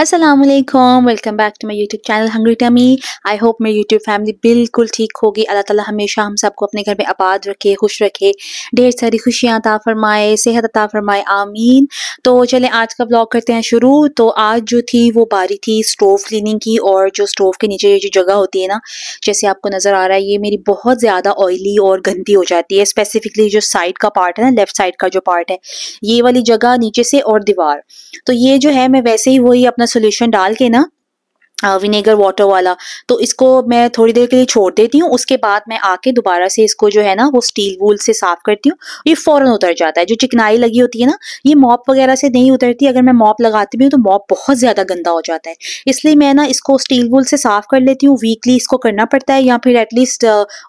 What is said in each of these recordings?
Aslam welcome back to my YouTube channel hungry tummy I hope मेरी YouTube family बिल्कुल ठीक होगी अल्लाह ताला हमेशा हम सबको अपने घर में आबाद रखे खुश रखे ढेर सारी खुशियाँ अता फरमाए सेहत अता फरमाए आमीन तो चले आज का ब्लॉग करते हैं शुरू तो आज जो थी वो बारी थी स्टोव क्लीनिंग की और जो स्टोव के नीचे जो जगह होती है ना जैसे आपको नज़र आ रहा है ये मेरी बहुत ज़्यादा ऑयली और गंदी हो जाती है स्पेसिफिकली जो साइड का पार्ट है ना लेफ्ट साइड का जो पार्ट है ये वाली जगह नीचे से और दीवार तो ये जो है मैं वैसे ही वही अपना अपना सोल्यूशन डाल के ना विनेगर वाटर वाला तो इसको मैं थोड़ी देर के लिए छोड़ देती हूँ उसके बाद मैं आके दोबारा से इसको जो है ना वो स्टील वूल से साफ करती हूँ ये फ़ौरन उतर जाता है जो चिकनाई लगी होती है ना ये मॉप वगैरह से नहीं उतरती अगर मैं मॉप लगाती भी हूँ तो मॉप बहुत ज़्यादा गंदा हो जाता है इसलिए मैं ना इसको स्टील वूल से साफ़ कर लेती हूँ वीकली इसको करना पड़ता है या फिर at least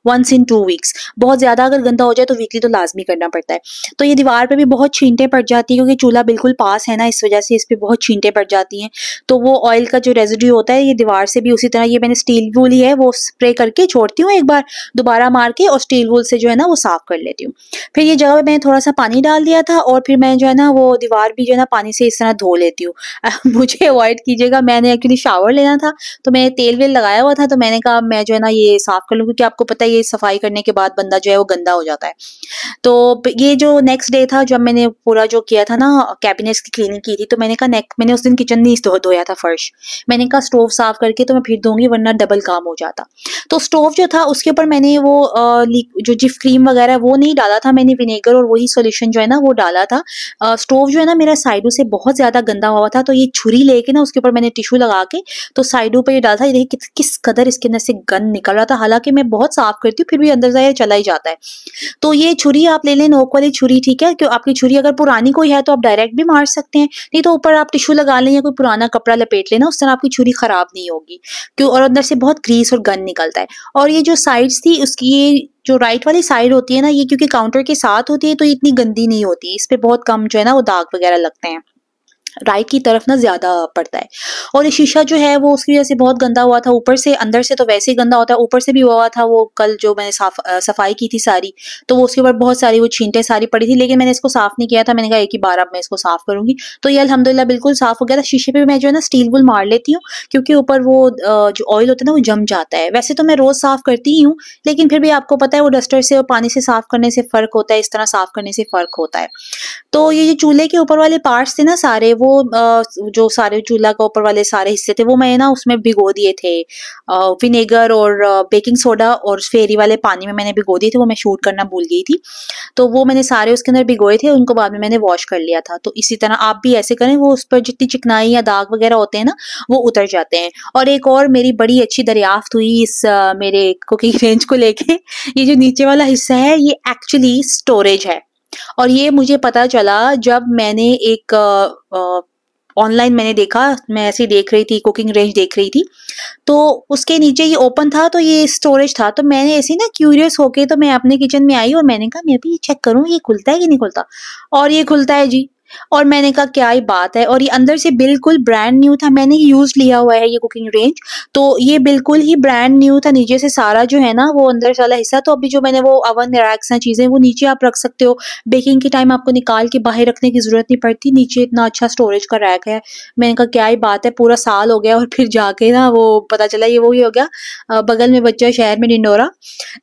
once in two weeks बहुत ज़्यादा अगर गंदा हो जाए तो वीकली तो लाजमी करना पड़ता है तो ये दीवार पर भी बहुत छींटें पड़ जाती है क्योंकि चूल्हा बिल्कुल पास है ना इस वजह से इस पर बहुत छींटें पड़ जाती हैं तो वो ऑयल का जो रेजिड्यू होता है ये दीवार से भी उसी तरह ये मैंने स्टील वूल ही है वो स्प्रे करके छोड़ती हूँ एक बार दोबारा मार के और स्टील वूल से जो है ना वो साफ़ कर लेती हूँ फिर ये जगह पर मैंने थोड़ा सा पानी डाल दिया था और फिर मैं जो है ना वो दीवार भी जो है ना पानी से इस तरह धो लेती हूँ मुझे अवॉइड कीजिएगा मैंने एक्चुअली शावर लेना था तो मैंने तेल वेल लगाया हुआ था तो मैंने कहा मैं जो है ना ये साफ़ कर लूँ क्योंकि आपको पता है ये सफाई करने के बाद बंदा जो है वो गंदा हो जाता है तो ये जो नेक्स्ट डे था जब मैंने पूरा जो किया था ना कैबिनेट्स की क्लीनिंग की थी तो मैंने कहा नेक्स्ट मैंने उस दिन किचन नहीं धोया था फर्श मैंने कहा स्टोव साफ करके तो मैं फिर दूंगी वरना डबल काम हो जाता तो स्टोव जो था उसके ऊपर मैंने वो जो जिफ क्रीम वगैरह वो नहीं डाला था मैंने विनेगर और वही सोल्यूशन जो है ना वो डाला था स्टोव जो है ना मेरा साइडों से बहुत ज़्यादा गंदा हुआ था तो ये छुरी लेके ना उसके ऊपर मैंने टिशू लगा के तो साइडों पर ये डाला था देखिए किस, किस कदर इसके अंदर से गंद निकल रहा था हालांकि मैं बहुत साफ करती हूँ फिर भी अंदर जाए चला ही जाता है तो ये छुरी आप ले लें नोक वाली छुरी ठीक है क्यों आपकी छुरी अगर पुरानी कोई है तो आप डायरेक्ट भी मार सकते हैं नहीं तो ऊपर आप टिशू लगा लें या कोई पुराना कपड़ा लपेट लेना उस तरह आपकी छुरी खराब ख़राब नहीं होगी क्यों और अंदर से बहुत ग्रीस और गन निकलता है और ये जो साइड्स थी उसकी ये जो राइट वाली साइड होती है ना ये क्योंकि काउंटर के साथ होती है तो इतनी गंदी नहीं होती इस पर बहुत कम जो है ना वो दाग वगैरह लगते हैं राइट की तरफ ना ज़्यादा पड़ता है और ये शीशा जो है वो उसकी वजह से बहुत गंदा हुआ था ऊपर से अंदर से तो वैसे ही गंदा होता है ऊपर से भी हुआ था वो कल जो मैंने साफ सफाई की थी सारी तो वो उसके ऊपर बहुत सारी वो छींटे सारी पड़ी थी लेकिन मैंने इसको साफ़ नहीं किया था मैंने कहा एक ही बार अब मैं इसको साफ़ करूंगी तो ये अलहमदिल्ला बिल्कुल साफ़ हो गया था शीशे पर मैं जो है ना स्टील वुल मार लेती हूँ क्योंकि ऊपर वो जो ऑयल होता है ना वो जम जाता है वैसे तो मैं रोज़ साफ़ करती ही हूँ लेकिन फिर भी आपको पता है वो डस्टर से और पानी से साफ़ करने से फ़र्क होता है इस तरह साफ़ करने से फ़र्क होता है तो ये जो चूल्हे के ऊपर वाले पार्ट्स थे ना सारे वो वो जो सारे चूल्हा के ऊपर वाले सारे हिस्से थे वो मैंने ना उसमें भिगो दिए थे विनेगर और बेकिंग सोडा और फेरी वाले पानी में मैंने भिगो दिए थे वो मैं शूट करना भूल गई थी तो वो मैंने सारे उसके अंदर भिगोए थे उनको बाद में मैंने वॉश कर लिया था तो इसी तरह आप भी ऐसे करें वो उस पर जितनी चिकनाई या दाग वगैरह होते हैं ना वो उतर जाते हैं और एक और मेरी बड़ी अच्छी दरियाफ्त हुई इस मेरे कुकिंग रेंज को लेके ये जो नीचे वाला हिस्सा है ये एक्चुअली स्टोरेज है और ये मुझे पता चला जब मैंने एक ऑनलाइन मैंने देखा मैं ऐसे देख रही थी कुकिंग रेंज देख रही थी तो उसके नीचे ये ओपन था तो ये स्टोरेज था तो मैंने ऐसे ना क्यूरियस होके तो मैं अपने किचन में आई और मैंने कहा मैं भी ये चेक करूँ ये खुलता है कि नहीं खुलता और ये खुलता है जी और मैंने कहा क्या ही बात है और ये अंदर से बिल्कुल ब्रांड न्यू था मैंने यूज लिया हुआ है ये कुकिंग रेंज तो ये बिल्कुल ही ब्रांड न्यू था नीचे से सारा जो है ना वो अंदर वाला हिस्सा तो अभी जो मैंने वो अवन रैक्स हैं चीज़ें वो नीचे आप रख सकते हो बेकिंग के टाइम आपको निकाल के बाहर रखने की ज़रूरत नहीं पड़ती नीचे इतना अच्छा स्टोरेज का रैक है मैंने कहा क्या ही बात है पूरा साल हो गया और फिर जाके ना वो पता चला ये वो ही हो गया बगल में बच्चा शहर में डिंडोरा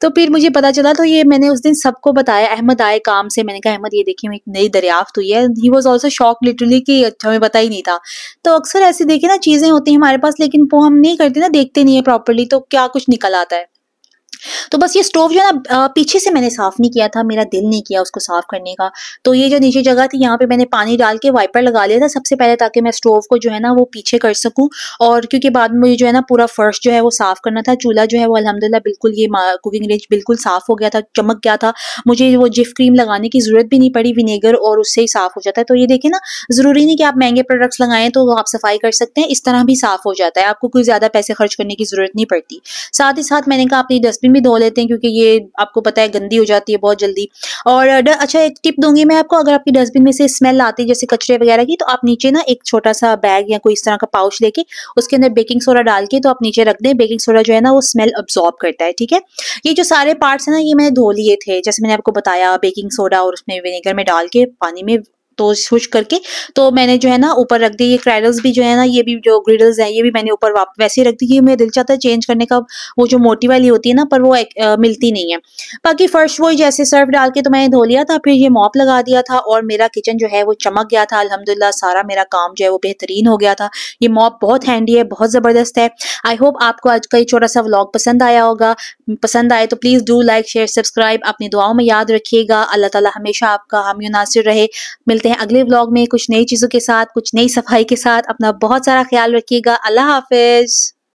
तो फिर मुझे पता चला तो ये मैंने उस दिन सबको बताया अहमद आए काम से मैंने कहा अहमद ये देखिए एक नई दरियाफ्त हुई है वॉज ऑल्सो शॉक लिटरली कि अच्छा हमें पता ही नहीं था तो अक्सर ऐसे देखिए ना चीज़ें होती हैं हमारे पास लेकिन वो हम नहीं करते ना देखते नहीं है प्रॉपरली तो क्या कुछ निकल आता है तो बस ये स्टोव जो है ना पीछे से मैंने साफ नहीं किया था मेरा दिल नहीं किया उसको साफ करने का तो ये जो नीचे जगह थी यहाँ पे मैंने पानी डाल के वाइपर लगा लिया था सबसे पहले ताकि मैं स्टोव को जो है ना वो पीछे कर सकूँ और क्योंकि बाद में मुझे जो है ना पूरा फर्श जो है वो साफ करना था चूल्हा जो है वो अलहमदिल्ला बिल्कुल ये कुकिंग रेंज बिल्कुल साफ हो गया था चमक गया था मुझे वो जिफ क्रीम लगाने की जरूरत भी नहीं पड़ी विनेगर और उससे ही साफ हो जाता है तो ये देखे ना जरूरी नहीं कि आप महंगे प्रोडक्ट्स लगाएं तो आप सफाई कर सकते हैं इस तरह भी साफ हो जाता है आपको कोई ज्यादा पैसे खर्च करने की जरूरत नहीं पड़ती साथ ही साथ मैंने कहा अपनी डस्टबिन भी धो लेते हैं क्योंकि ये आपको पता है गंदी हो जाती है बहुत जल्दी और अच्छा एक टिप दूंगी मैं आपको अगर आपकी डस्टबिन में से स्मेल आती है जैसे कचरे वगैरह की तो आप नीचे ना एक छोटा सा बैग या कोई इस तरह का पाउच लेके उसके अंदर बेकिंग सोडा डाल के तो आप नीचे रख दें बेकिंग सोडा जो है ना वो स्मेल अब्जॉर्ब करता है ठीक है ये जो सारे पार्ट्स है ना ये मैंने धो लिए थे जैसे मैंने आपको बताया बेकिंग सोडा और उसमें विनेगर में डाल के पानी में तो स्विच करके तो मैंने जो है ना ऊपर रख दी ये क्रैडल्स भी जो है ना ये भी जो ग्रिडल्स हैं ये भी मैंने ऊपर वैसे ही रख दी मेरा दिल चाहता है चेंज करने का वो जो मोटी वाली होती है ना पर वो एक, आ, मिलती नहीं है बाकी फर्श वो जैसे सर्फ डाल के तो मैंने धो लिया था फिर ये मॉप लगा दिया था और मेरा किचन जो है वो चमक गया था अलहमदिल्ला सारा मेरा काम जो है वो बेहतरीन हो गया था ये मॉप बहुत हैंडी है बहुत ज़बरदस्त है आई होप आपको आज का ये छोटा सा व्लॉग पसंद आया होगा पसंद आए तो please do like share subscribe अपनी दुआओं में याद रखिएगा अल्लाह तला हमेशा आपका हम नासिर रहे मिलते हैं हैं अगले ब्लॉग में कुछ नई चीज़ों के साथ कुछ नई सफाई के साथ अपना बहुत सारा ख्याल रखिएगा अल्लाह हाफिज़